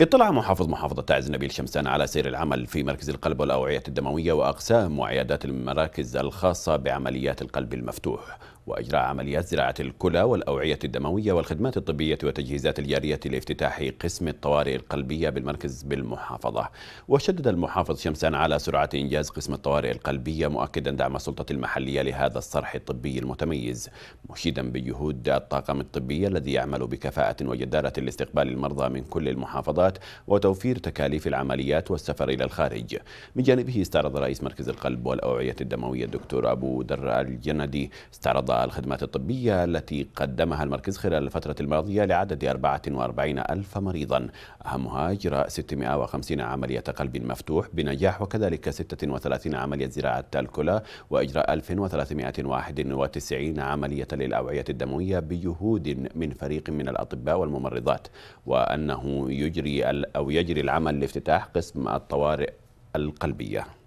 اطلع محافظ محافظة تعز نبيل شمسان على سير العمل في مركز القلب والأوعية الدموية وأقسام وعيادات المراكز الخاصة بعمليات القلب المفتوح وإجراء عمليات زراعة الكلى والأوعية الدموية والخدمات الطبية وتجهيزات الجارية لافتتاح قسم الطوارئ القلبية بالمركز بالمحافظة وشدد المحافظ شمسان على سرعة إنجاز قسم الطوارئ القلبية مؤكدا دعم السلطة المحلية لهذا الصرح الطبي المتميز مشيدا بجهود الطاقم الطبي الذي يعمل بكفاءة وجدارة لاستقبال المرضى من كل المحافظات وتوفير تكاليف العمليات والسفر إلى الخارج من جانبه استعرض رئيس مركز القلب والأوعية الدموية الدكتور أبو در الجندي استعرض الخدمات الطبية التي قدمها المركز خلال الفترة الماضية لعدد 44 ألف مريضا أهمها إجراء 650 عملية قلب مفتوح بنجاح وكذلك 36 عملية زراعة الكلى وإجراء 1391 عملية للأوعية الدموية بجهود من فريق من الأطباء والممرضات وأنه يجري أو يجري العمل لافتتاح قسم الطوارئ القلبيه